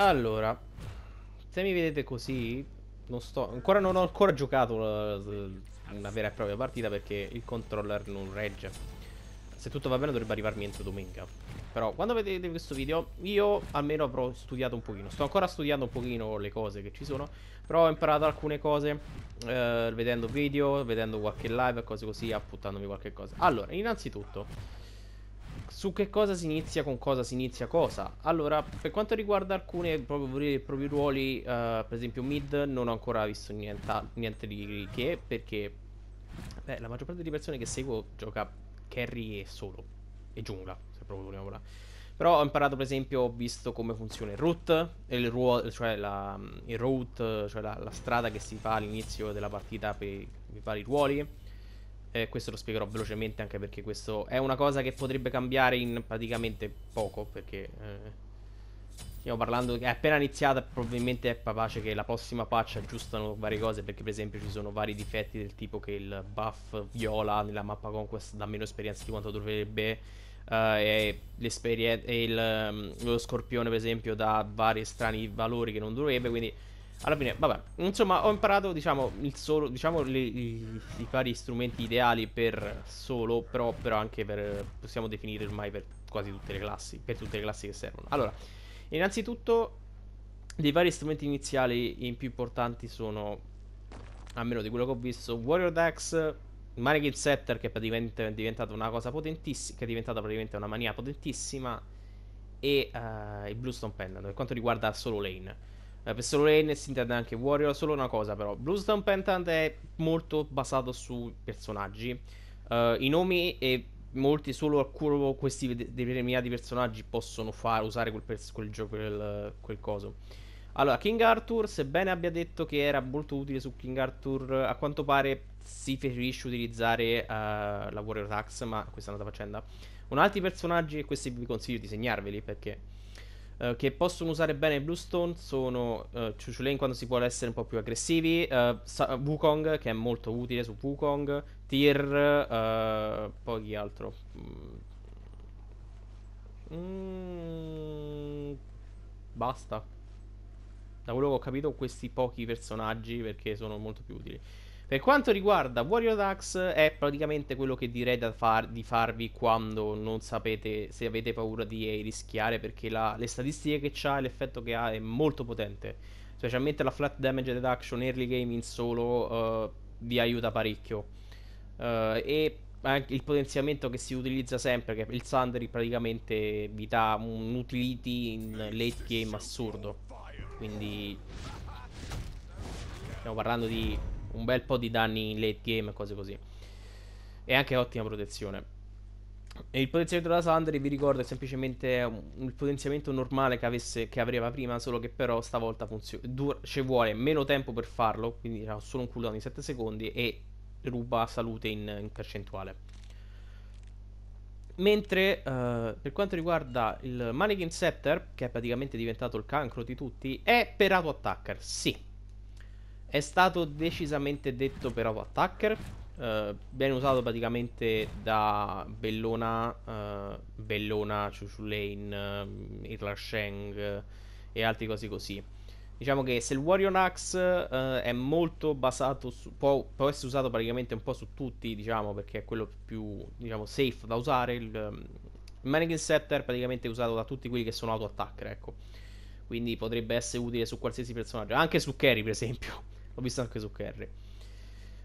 Allora, se mi vedete così, non sto, ancora non ho ancora giocato eh, una vera e propria partita perché il controller non regge. Se tutto va bene dovrebbe arrivarmi entro domenica. Però quando vedete questo video io almeno avrò studiato un pochino. Sto ancora studiando un pochino le cose che ci sono. Però ho imparato alcune cose eh, vedendo video, vedendo qualche live e cose così, appuntandomi qualche cosa. Allora, innanzitutto su che cosa si inizia con cosa si inizia cosa. Allora, per quanto riguarda alcuni propri, propri ruoli, uh, per esempio mid, non ho ancora visto niente, niente di che, perché beh, la maggior parte delle persone che seguo gioca carry e solo, e giungla, se proprio vogliamo parlare. Però ho imparato, per esempio, ho visto come funziona il root, il, ruo- cioè la, il route, cioè la, la strada che si fa all'inizio della partita per i vari ruoli eh, questo lo spiegherò velocemente anche perché questo è una cosa che potrebbe cambiare in praticamente poco perché eh, stiamo parlando è appena iniziata probabilmente è capace che la prossima patch aggiustano varie cose perché per esempio ci sono vari difetti del tipo che il buff viola nella mappa conquest dà meno esperienza di quanto dovrebbe uh, e, e il, um, lo scorpione per esempio dà vari strani valori che non dovrebbe quindi alla fine, vabbè, insomma, ho imparato, diciamo, solo, diciamo le, i, i, vari strumenti ideali per solo, però, però anche per, possiamo definire ormai per quasi tutte le classi, per tutte le classi che servono. Allora, innanzitutto, dei vari strumenti iniziali, i più importanti sono, a meno di quello che ho visto, Warrior Dex, Mannequin Setter, che praticamente è diventata una cosa potentissima, che è diventata praticamente una mania potentissima, e uh, il Bluestone Pendant, per quanto riguarda solo lane. Eh, per solo lane si intende anche Warrior, solo una cosa però. Bluestone Pentant è molto basato su personaggi. Uh, I nomi e molti, solo alcuni questi determinati personaggi possono far, usare quel, pers- quel gioco, quel, quel coso. Allora, King Arthur, sebbene abbia detto che era molto utile su King Arthur, a quanto pare si preferisce utilizzare uh, la Warrior Tax, ma questa è un'altra faccenda. Un altro personaggio, e questi vi consiglio di segnarveli perché eh, che possono usare bene i Bluestone sono uh, eh, Chuchulain quando si vuole essere un po' più aggressivi, uh, Wukong che è molto utile su Wukong, Tyr, uh, poi chi altro? Mm. mm, basta. Da quello che ho capito questi pochi personaggi perché sono molto più utili. Per quanto riguarda Warrior Axe, è praticamente quello che direi far, di farvi quando non sapete se avete paura di eh, rischiare, perché la, le statistiche che ha l'effetto che ha è molto potente. Specialmente la flat damage deduction early game in solo uh, vi aiuta parecchio. Uh, e anche il potenziamento che si utilizza sempre, che il Sundry praticamente vi dà un utility in late game assurdo. Quindi stiamo parlando di un bel po' di danni in late game e cose così. E anche ottima protezione. E il potenziamento della Sandri vi ricordo è semplicemente il potenziamento normale che, avesse, che aveva prima, solo che però stavolta funziona. Dur- ci vuole meno tempo per farlo, quindi ha solo un cooldown di 7 secondi e ruba salute in, in percentuale. Mentre eh, per quanto riguarda il Mannequin Scepter, che è praticamente diventato il cancro di tutti, è per auto attacker, sì. È stato decisamente detto per Ovo Attacker. Eh, viene usato praticamente da Bellona, eh, Bellona, Chuchulain, eh, Irlar Sheng eh, e altri cose così. Diciamo che se il Warrior Axe eh, è molto basato su. Può, può, essere usato praticamente un po' su tutti, diciamo, perché è quello più diciamo, safe da usare. Il, ehm, il Mannequin Scepter è praticamente usato da tutti quelli che sono auto-attacker, ecco. Quindi potrebbe essere utile su qualsiasi personaggio, anche su Kerry, per esempio ho visto anche su Kerry.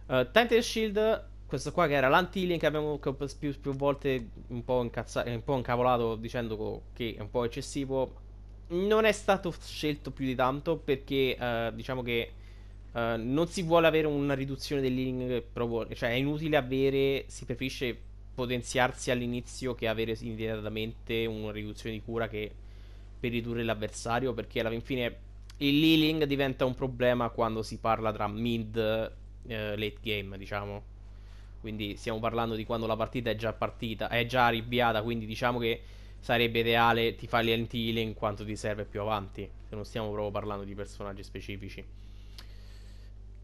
Uh, eh, Titan Shield, questo qua che era l'anti-healing che abbiamo che più, più, volte un po, incazzato, un po' incavolato dicendo che è un po' eccessivo. Non è stato scelto più di tanto perché uh, diciamo che uh, non si vuole avere una riduzione dell'healing proprio, cioè è inutile avere, si preferisce potenziarsi all'inizio che avere immediatamente una riduzione di cura che per ridurre l'avversario perché alla fine il healing diventa un problema quando si parla tra mid eh, late game, diciamo. Quindi stiamo parlando di quando la partita è già partita, è già arrabbiata, quindi diciamo che sarebbe ideale ti fai l'anti-healing quanto ti serve più avanti, se non stiamo proprio parlando di personaggi specifici.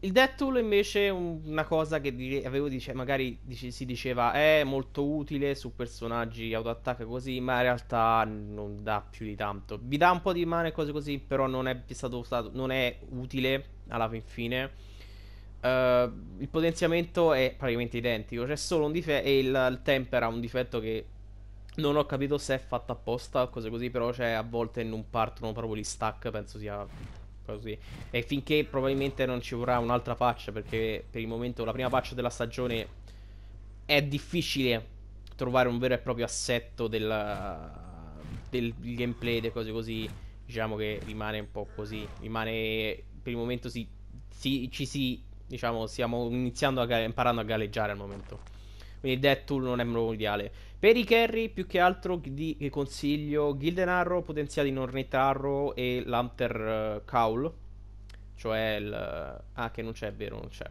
Il Deadpool invece è una cosa che dire, avevo dice, magari dice, si diceva eh, è molto utile su personaggi autoattacca così, ma in realtà non dà più di tanto. Vi dà un po' di mano e cose così, però non è stato usato, non è utile alla fin fine. Uh, il potenziamento è praticamente identico, c'è solo un difetto e il, il tempera un difetto che non ho capito se è fatto apposta o cose così, però cioè, a volte non partono proprio gli stack, penso sia così. E finché probabilmente non ci vorrà un'altra patch, perché per il momento la prima patch della stagione è difficile trovare un vero e proprio assetto della, del gameplay, delle cose così. Diciamo che rimane un po' così. Rimane per il momento si, si, ci si. Diciamo, stiamo iniziando a imparando a galleggiare al momento. Quindi Deadpool non è proprio ideale. Per i carry, più che altro di, di consiglio Gildenarrow, in Nornet Arrow e Lanter eh, Cowl. Cioè il... Ah, che non c'è, è vero, non c'è.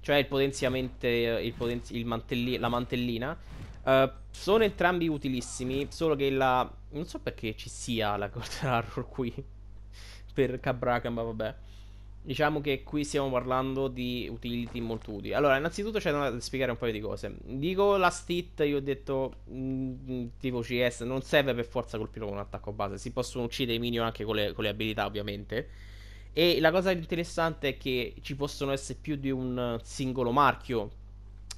Cioè il potenziamento, eh, il poten- il mantelli- la mantellina. Uh, sono entrambi utilissimi, solo che la... Non so perché ci sia la Golden Arrow qui. per Cabraca, ma vabbè. Diciamo che qui stiamo parlando di utility molto utili. Allora, innanzitutto c'è da spiegare un paio di cose. Dico la stit, io ho detto mh, mm, mm, tipo CS, non serve per forza colpirlo con un attacco base. Si possono uccidere i minion anche con le, con le, abilità, ovviamente. E la cosa interessante è che ci possono essere più di un singolo marchio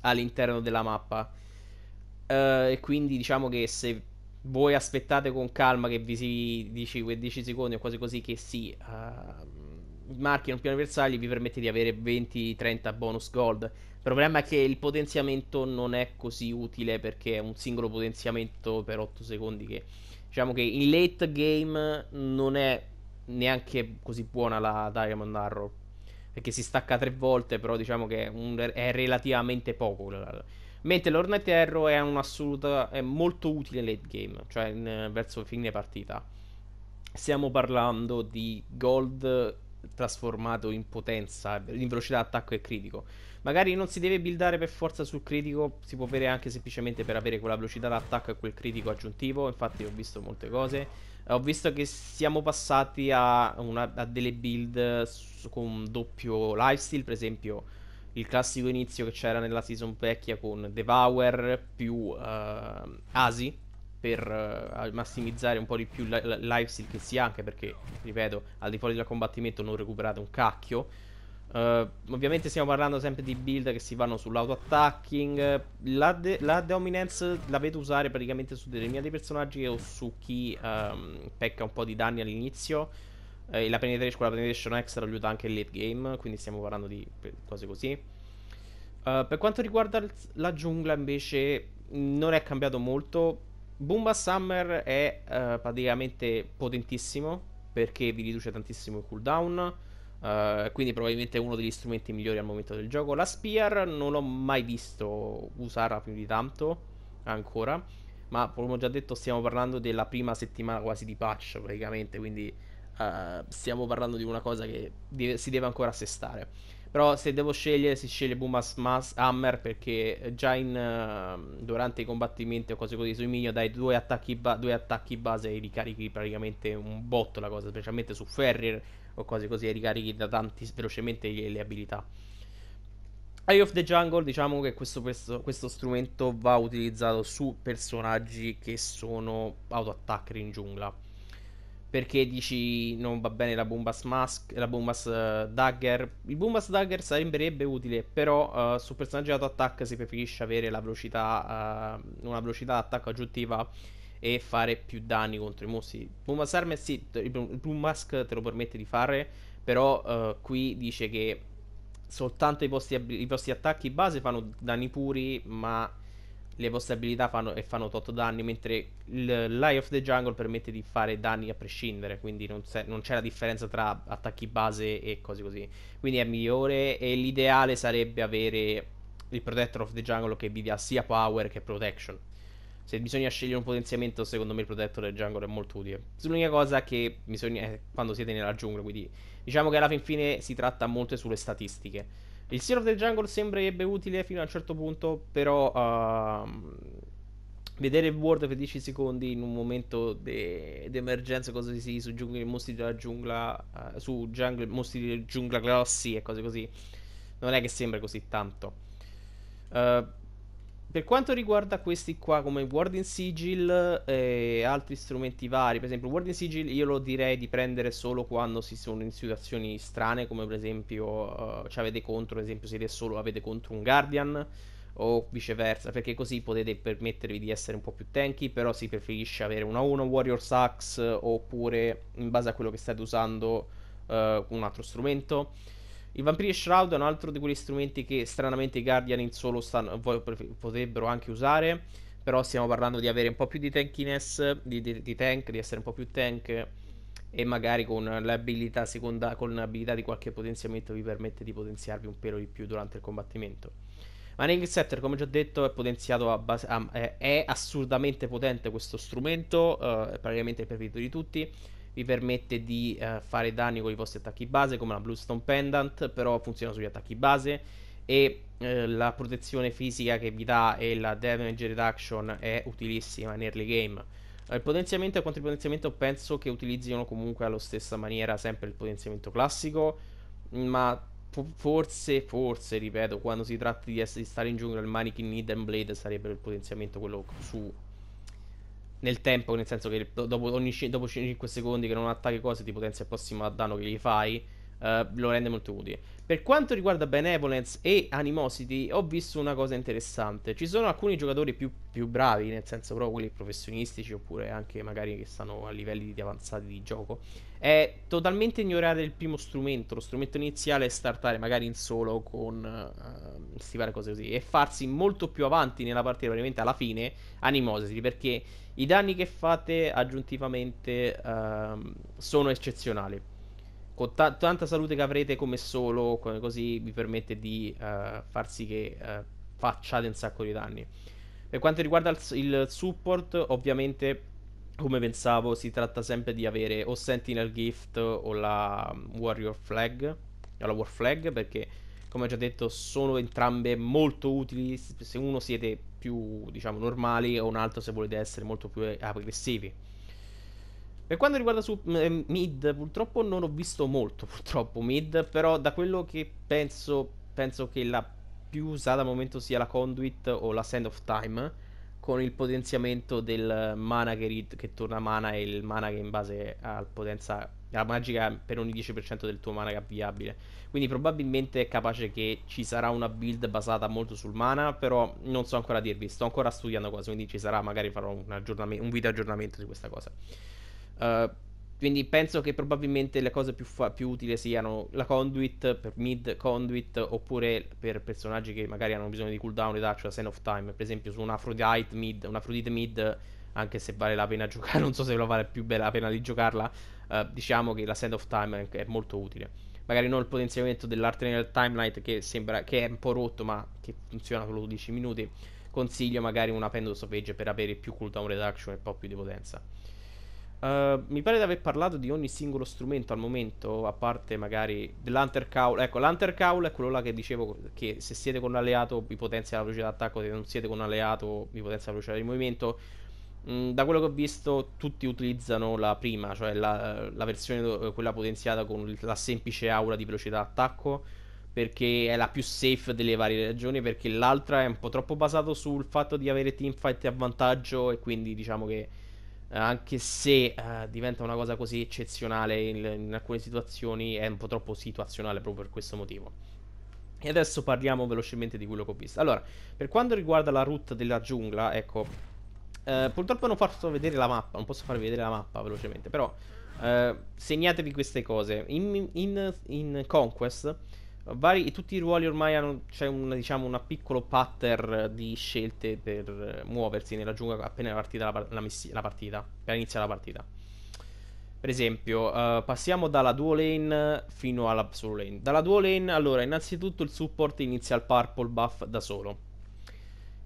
all'interno della mappa. Uh, e quindi diciamo che se voi aspettate con calma che vi si dici 10 secondi o quasi così che si... Uh, ehm, marchi non più anniversari vi permette di avere 20-30 bonus gold. Il problema è che il potenziamento non è così utile perché è un singolo potenziamento per 8 secondi che diciamo che in late game non è neanche così buona la Diamond Arrow perché si stacca tre volte, però diciamo che è, relativamente poco. Mentre l'Ornette Arrow è un'assoluta è molto utile in late game, cioè in, verso fine partita. Stiamo parlando di gold trasformato in potenza, in velocità attacco e critico. Magari non si deve buildare per forza sul critico, si può avere anche semplicemente per avere quella velocità d'attacco e quel critico aggiuntivo, infatti ho visto molte cose. Eh, ho visto che siamo passati a, una, a delle build con doppio lifesteal, per esempio il classico inizio che c'era nella season vecchia con Devour più uh, Asi per eh, massimizzare un po' di più il lifesteal che si ha, anche perché, ripeto, al di fuori del combattimento non recuperate un cacchio. Uh, ovviamente stiamo parlando sempre di build che si vanno sull'auto-attacking. La, de- la, dominance la vedo usare praticamente su determinati personaggi o su chi um, pecca un po' di danni all'inizio. Eh, la penetration, quella penetration extra aiuta anche il late game, quindi stiamo parlando di cose così. Uh, per quanto riguarda la giungla invece non è cambiato molto Boomba Summer è uh, praticamente potentissimo perché vi riduce tantissimo il cooldown. Uh, quindi probabilmente è uno degli strumenti migliori al momento del gioco. La Spear non l'ho mai visto usarla più di tanto ancora. Ma come ho già detto, stiamo parlando della prima settimana quasi di patch praticamente. Quindi uh, stiamo parlando di una cosa che deve, si deve ancora assestare. Però se devo scegliere, si sceglie Bumas Mas Hammer perché già in, uh, durante i combattimenti o cose così sui minion dai due attacchi, ba- due attacchi base e ricarichi praticamente un botto la cosa, specialmente su Ferrier o cose così, e ricarichi da tanti velocemente le, le abilità. Eye of the Jungle, diciamo che questo, questo, questo, strumento va utilizzato su personaggi che sono autoattacker in giungla perché dici non va bene la Bombas Mask, la Bombas eh, Dagger. Il Bombas Dagger sarebbe utile, però uh, sul personaggio di auto-attack si preferisce avere la velocità, uh, una velocità d'attacco aggiuntiva e fare più danni contro i mostri. Bombas Armor sì, il Boom Mask te lo permette di fare, però eh, qui dice che soltanto i vostri, i vostri attacchi base fanno danni puri, ma le vostre abilità fanno, e fanno tot danni, mentre l'Eye of the Jungle permette di fare danni a prescindere, quindi non, se, non, c'è la differenza tra attacchi base e cose così. Quindi è migliore e l'ideale sarebbe avere il Protector of the Jungle che vi dia sia power che protection. Se bisogna scegliere un potenziamento, secondo me il Protector del Jungle è molto utile. L'unica cosa che bisogna è quando siete nella giungla, quindi diciamo che alla fin fine si tratta molto sulle statistiche il Seal of the Jungle sembrerebbe utile fino a un certo punto, però uh, vedere il World per 10 secondi in un momento d'emergenza, de cose così, su giungli, mostri della giungla, uh, su jungle, mostri della giungla grossi e cose così, non è che sembra così tanto. Uh, per quanto riguarda questi qua come Warden in Sigil e altri strumenti vari, per esempio Warden in Sigil io lo direi di prendere solo quando si sono in situazioni strane come per esempio uh, ci avete contro, ad esempio siete solo avete contro un Guardian o viceversa, perché così potete permettervi di essere un po' più tanky, però si preferisce avere una 1 Warrior Sucks oppure in base a quello che state usando uh, un altro strumento. Il Vampire Shroud è un altro di quegli strumenti che stranamente i Guardian in solo stanno, potrebbero anche usare, però stiamo parlando di avere un po' più di tankiness, di, di, di tank, di essere un po' più tank e magari con l'abilità, seconda, con l'abilità di qualche potenziamento vi permette di potenziarvi un pelo di più durante il combattimento. Ma Ring Setter, come già detto, è potenziato base, è assurdamente potente questo strumento, eh, praticamente il preferito di tutti vi permette di eh, fare danni con i vostri attacchi base come la Bluestone Pendant, però funziona sugli attacchi base e eh, la protezione fisica che vi dà e la damage reduction è utilissima in early game. Eh, il potenziamento e contro il potenziamento penso che utilizzino comunque allo stessa maniera sempre il potenziamento classico, ma forse, forse, ripeto, quando si tratta di, essere, di stare in giungla il Mannequin Need Blade sarebbe il potenziamento quello su nel tempo, nel senso che dopo, ogni, dopo 5 secondi che non attacchi cose ti potenzia il prossimo danno che gli fai. Uh, lo rende molto utile. Per quanto riguarda Benevolence e Animosity, ho visto una cosa interessante. Ci sono alcuni giocatori più, più bravi, nel senso proprio quelli professionistici, oppure anche magari che stanno a livelli di avanzati di gioco. È totalmente ignorare il primo strumento. Lo strumento iniziale è startare magari in solo con uh, stivare cose così. E farsi molto più avanti nella partita, probabilmente alla fine, Animosity, perché i danni che fate aggiuntivamente uh, sono eccezionali. Con ta- tanta salute che avrete come solo, come così vi permette di uh, far sì che uh, facciate un sacco di danni. Per quanto riguarda il, il support, ovviamente come pensavo, si tratta sempre di avere o Sentinel Gift o la mm, Warrior Flag, o la War Flag, perché come ho già detto sono entrambe molto utili se uno siete più diciamo normali o un altro se volete essere molto più eh, aggressivi. Per quanto riguarda su mm, eh, mid, purtroppo non ho visto molto, purtroppo mid, però da quello che penso, penso che la più usata al momento sia la Conduit o la Sand of Time, con il potenziamento del mana che, rit- che torna mana e il mana che in base al potenza la magica per ogni 10% del tuo mana che avviabile. Quindi probabilmente è capace che ci sarà una build basata molto sul mana, però non so ancora dirvi, sto ancora studiando cose, quindi ci sarà, magari farò un, aggiorname- un video aggiornamento di questa cosa. Uh, quindi penso che probabilmente le cose più, fa- più utili siano la conduit per mid conduit oppure per personaggi che magari hanno bisogno di cooldown e touch, cioè send of time. Per esempio su un Aphrodite mid, un Aphrodite mid anche se vale la pena giocare, non so se lo vale più la pena di giocarla, eh, diciamo che la Sand of Time è molto utile. Magari non il potenziamento dell'Arternal Timeline che sembra che è un po' rotto, ma che funziona solo 12 minuti. Consiglio magari una Pendulum Stoppage per avere più cooldown reduction e un po' più di potenza. Uh, mi pare di aver parlato di ogni singolo strumento al momento, a parte magari dell'Hunter Cowl. Ecco, l'Hunter Cowl è quello là che dicevo che se siete con un alleato vi potenzia la velocità d'attacco, se non siete con un alleato vi potenzia la velocità di movimento. Mm, da quello che ho visto tutti utilizzano la prima, cioè la, eh, la versione eh, quella potenziata con la semplice aura di velocità attacco perché è la più safe delle varie ragioni perché l'altra è un po' troppo basata sul fatto di avere teamfight a vantaggio e quindi diciamo che eh, anche se uh, diventa una cosa così eccezionale in, in, alcune situazioni è un po' troppo situazionale proprio per questo motivo. E adesso parliamo velocemente di quello che ho visto. Allora, per quanto riguarda la route della giungla, ecco, eh, purtroppo non posso vedere la mappa, non posso farvi vedere la mappa velocemente, però eh, segnatevi queste cose. In, in, in Conquest vari, tutti i ruoli ormai hanno c'è un diciamo, una piccolo pattern di scelte per eh, muoversi nella giungla appena è partita la, la, la partita, appena inizia la partita. Per esempio, uh, passiamo dalla duo lane fino alla solo lane. Dalla duo lane, allora, innanzitutto il support inizia il purple buff da solo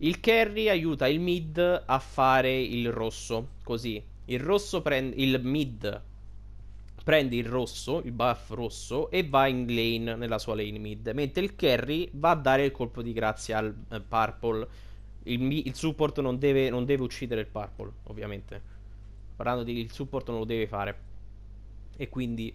il carry aiuta il mid a fare il rosso, così. Il rosso prende... il mid prende il rosso, il buff rosso, e va in lane, nella sua lane mid. Mentre il carry va a dare il colpo di grazia al eh, purple. Il, il support non deve, non deve, uccidere il purple, ovviamente. Parlando di il support non lo deve fare. E quindi...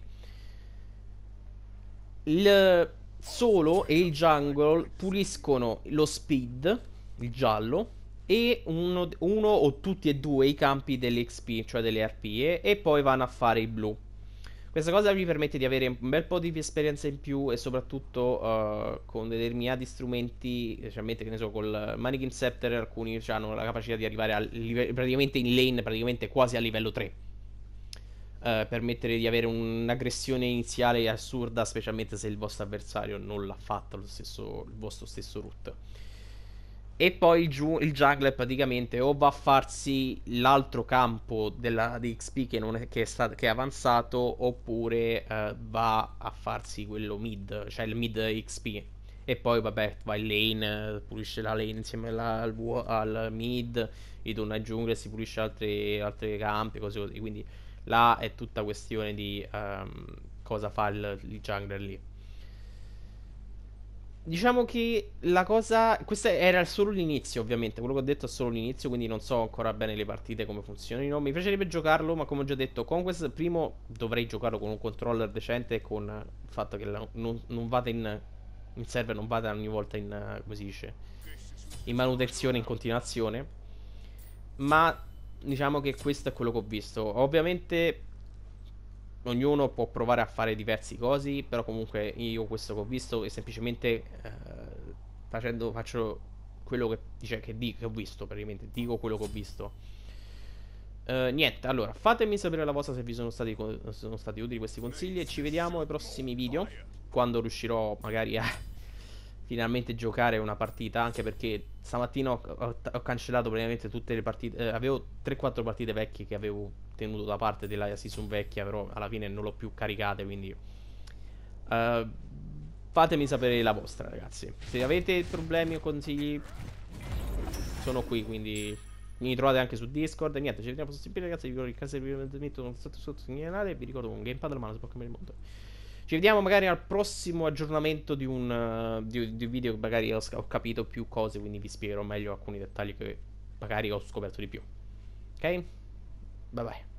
Il solo e il jungle puliscono lo speed il giallo, e uno, uno, o tutti e due i campi dell'XP, cioè delle arpie, e poi vanno a fare i blu. Questa cosa vi permette di avere un bel po' di esperienza in più e soprattutto uh, con determinati strumenti, specialmente che ne so, col Mannequin Scepter alcuni hanno la capacità di arrivare al, praticamente in lane, praticamente quasi a livello 3. Uh, eh, permettere di avere un'aggressione iniziale assurda, specialmente se il vostro avversario non l'ha fatta lo stesso, il vostro stesso root. E poi il, giu- il jungler praticamente o va a farsi l'altro campo della, di XP che è, che, è stato, che, è avanzato oppure eh, va a farsi quello mid, cioè il mid XP. E poi vabbè va in lane, pulisce la lane insieme alla, al, al, mid, ritorna in jungler, si pulisce altri, altri campi, cose così. Quindi là è tutta questione di um, cosa fa il, il jungler lì. Diciamo che la cosa. Questo era solo l'inizio, ovviamente. Quello che ho detto è solo l'inizio, quindi non so ancora bene le partite come funzionino. Mi piacerebbe giocarlo, ma come ho già detto, Conquest primo dovrei giocarlo con un controller decente. Con il fatto che la, non, non vada in, in, server, non vada ogni volta in. come si dice? In manutenzione, in continuazione. Ma diciamo che questo è quello che ho visto. Ovviamente ognuno può provare a fare diversi cosi, però comunque io questo che ho visto è semplicemente eh, facendo, faccio quello che, cioè, che, dico, che ho visto, praticamente dico quello che ho visto. Uh, niente, allora fatemi sapere la vostra se vi sono stati, sono stati utili questi consigli e ci vediamo ai prossimi video quando riuscirò magari a finalmente giocare una partita, anche perché stamattina ho, ho, ho cancellato praticamente tutte le partite, eh, avevo 3-4 partite vecchie che avevo tenuto da parte della season vecchia, però alla fine non l'ho più caricate, quindi uh, fatemi sapere la vostra, ragazzi. Se avete problemi o consigli sono qui, quindi mi trovate anche su Discord. E niente, ci vediamo possibile, ragazzi. Vi ricordo che il caso di video sotto sotto segnalare. Vi ricordo un gamepad alla mano, si può cambiare il mondo. Ci vediamo magari al prossimo aggiornamento di un, uh, di, di video che magari ho, ho capito più cose, quindi vi spiegherò meglio alcuni dettagli che magari ho scoperto di più. Ok? Bye bye.